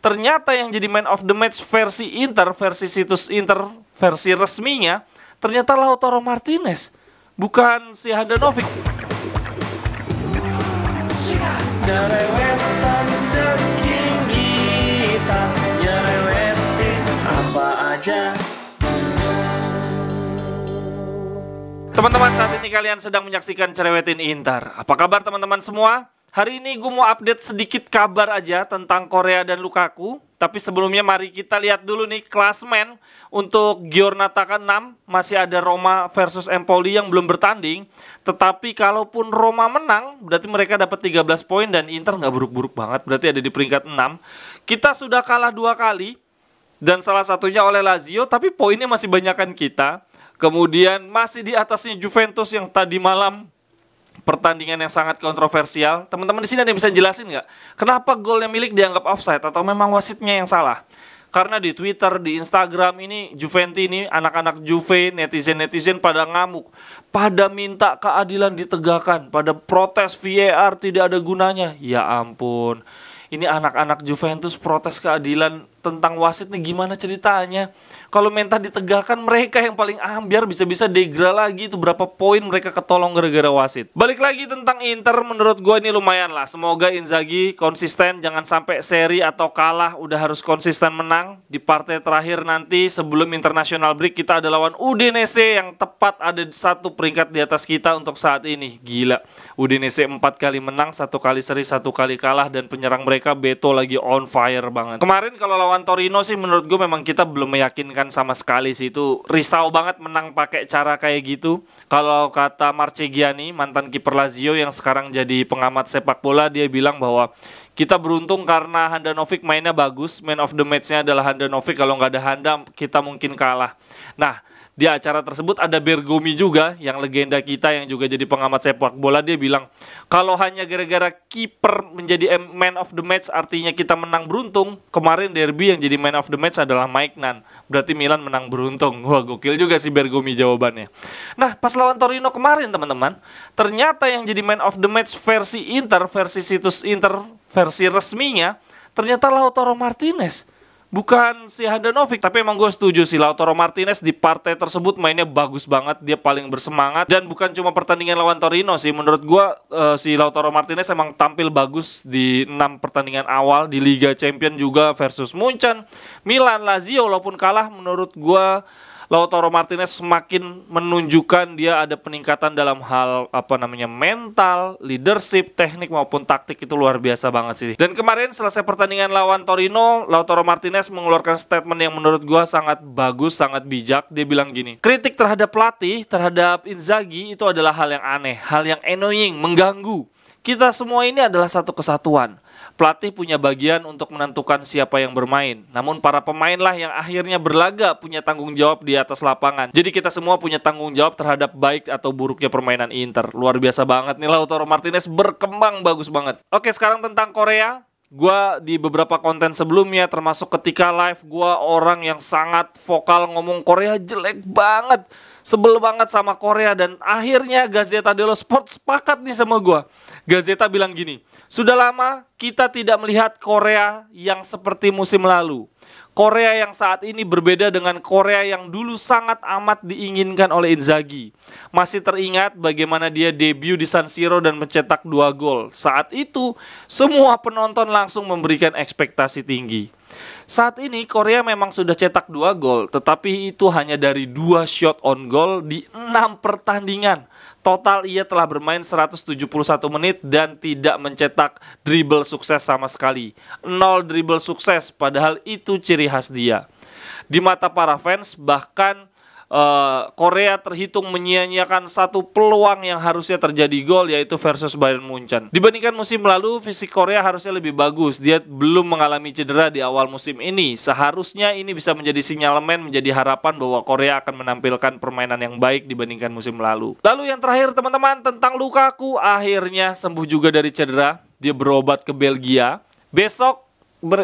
ternyata yang jadi man of the match versi Inter, versi situs Inter, versi resminya, ternyata Lautaro Martinez, bukan si Handanovic. Teman-teman saat ini kalian sedang menyaksikan cerewetin Inter. Apa kabar teman-teman semua? Hari ini gue mau update sedikit kabar aja tentang Korea dan Lukaku. Tapi sebelumnya mari kita lihat dulu nih klasmen untuk Giornata ke-6 masih ada Roma versus Empoli yang belum bertanding. Tetapi kalaupun Roma menang berarti mereka dapat 13 poin dan Inter nggak buruk-buruk banget berarti ada di peringkat 6. Kita sudah kalah dua kali dan salah satunya oleh Lazio tapi poinnya masih banyakkan kita. Kemudian masih di atasnya Juventus yang tadi malam pertandingan yang sangat kontroversial. Teman-teman di sini ada yang bisa jelasin nggak? Kenapa golnya milik dianggap offside atau memang wasitnya yang salah? Karena di Twitter, di Instagram ini Juventi ini anak-anak Juve, netizen-netizen pada ngamuk, pada minta keadilan ditegakkan, pada protes VAR tidak ada gunanya. Ya ampun. Ini anak-anak Juventus protes keadilan tentang wasit nih gimana ceritanya. Kalau minta ditegakkan mereka yang paling ambiar bisa-bisa degra lagi itu berapa poin mereka ketolong gara-gara wasit. Balik lagi tentang Inter menurut gue ini lumayan lah. Semoga Inzaghi konsisten jangan sampai seri atau kalah udah harus konsisten menang di partai terakhir nanti sebelum international break kita ada lawan Udinese yang tepat ada satu peringkat di atas kita untuk saat ini. Gila. Udinese empat kali menang, satu kali seri, satu kali kalah dan penyerang mereka Beto lagi on fire banget. Kemarin kalau lawan Torino sih menurut gue memang kita belum meyakinkan sama sekali sih itu risau banget menang pakai cara kayak gitu. Kalau kata Marcegiani mantan kiper Lazio yang sekarang jadi pengamat sepak bola dia bilang bahwa kita beruntung karena Handanovic mainnya bagus, man of the matchnya adalah Handanovic kalau nggak ada Handa kita mungkin kalah. Nah, di acara tersebut ada Bergomi juga yang legenda kita yang juga jadi pengamat sepak bola dia bilang kalau hanya gara-gara kiper menjadi man of the match artinya kita menang beruntung kemarin derby yang jadi man of the match adalah Mike Nan berarti Milan menang beruntung wah gokil juga si Bergomi jawabannya nah pas lawan Torino kemarin teman-teman ternyata yang jadi man of the match versi Inter versi situs Inter versi resminya ternyata Lautaro Martinez bukan si Handanovic tapi emang gue setuju sih Lautaro Martinez di partai tersebut mainnya bagus banget dia paling bersemangat dan bukan cuma pertandingan lawan Torino sih menurut gue uh, si Lautaro Martinez emang tampil bagus di enam pertandingan awal di Liga Champion juga versus Munchen Milan Lazio walaupun kalah menurut gue Lautaro Martinez semakin menunjukkan dia ada peningkatan dalam hal apa namanya mental, leadership, teknik maupun taktik itu luar biasa banget sih. Dan kemarin selesai pertandingan lawan Torino, Lautaro Martinez mengeluarkan statement yang menurut gua sangat bagus, sangat bijak. Dia bilang gini, kritik terhadap pelatih, terhadap Inzaghi itu adalah hal yang aneh, hal yang annoying, mengganggu. Kita semua ini adalah satu kesatuan pelatih punya bagian untuk menentukan siapa yang bermain. Namun para pemainlah yang akhirnya berlaga punya tanggung jawab di atas lapangan. Jadi kita semua punya tanggung jawab terhadap baik atau buruknya permainan Inter. Luar biasa banget nih Lautaro Martinez berkembang bagus banget. Oke, sekarang tentang Korea Gua di beberapa konten sebelumnya termasuk ketika live gue orang yang sangat vokal ngomong Korea jelek banget sebel banget sama Korea dan akhirnya Gazeta dello Sport sepakat nih sama gue. Gazeta bilang gini, sudah lama kita tidak melihat Korea yang seperti musim lalu. Korea yang saat ini berbeda dengan Korea yang dulu sangat amat diinginkan oleh Inzaghi. Masih teringat bagaimana dia debut di San Siro dan mencetak dua gol. Saat itu, semua penonton langsung memberikan ekspektasi tinggi. Saat ini Korea memang sudah cetak dua gol, tetapi itu hanya dari dua shot on goal di enam pertandingan. Total ia telah bermain 171 menit dan tidak mencetak dribble sukses sama sekali. nol dribble sukses padahal itu ciri khas dia. Di mata para fans bahkan Eh, Korea terhitung menyia-nyiakan satu peluang yang harusnya terjadi gol yaitu versus Bayern Munchen. Dibandingkan musim lalu, fisik Korea harusnya lebih bagus. Dia belum mengalami cedera di awal musim ini. Seharusnya ini bisa menjadi sinyalemen, menjadi harapan bahwa Korea akan menampilkan permainan yang baik dibandingkan musim lalu. Lalu yang terakhir teman-teman tentang Lukaku akhirnya sembuh juga dari cedera. Dia berobat ke Belgia. Besok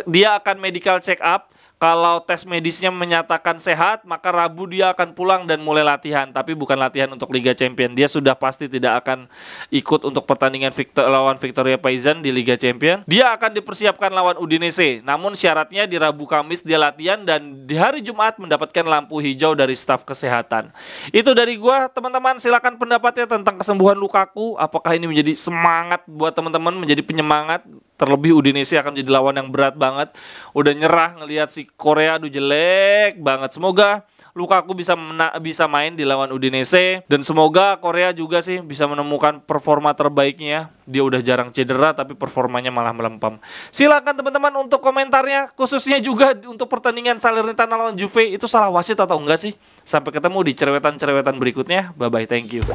dia akan medical check up kalau tes medisnya menyatakan sehat, maka Rabu dia akan pulang dan mulai latihan. Tapi bukan latihan untuk Liga Champion. Dia sudah pasti tidak akan ikut untuk pertandingan Victor, lawan Victoria Paisan di Liga Champion. Dia akan dipersiapkan lawan Udinese. Namun syaratnya di Rabu Kamis dia latihan dan di hari Jumat mendapatkan lampu hijau dari staf kesehatan. Itu dari gua, teman-teman. Silakan pendapatnya tentang kesembuhan Lukaku. Apakah ini menjadi semangat buat teman-teman menjadi penyemangat terlebih Udinese akan jadi lawan yang berat banget. Udah nyerah ngelihat si Korea aduh jelek banget. Semoga Lukaku bisa mena bisa main di lawan Udinese dan semoga Korea juga sih bisa menemukan performa terbaiknya. Dia udah jarang cedera tapi performanya malah melempem. Silakan teman-teman untuk komentarnya khususnya juga untuk pertandingan Salernitana lawan Juve itu salah wasit atau enggak sih? Sampai ketemu di cerewetan-cerewetan berikutnya. Bye bye, thank you.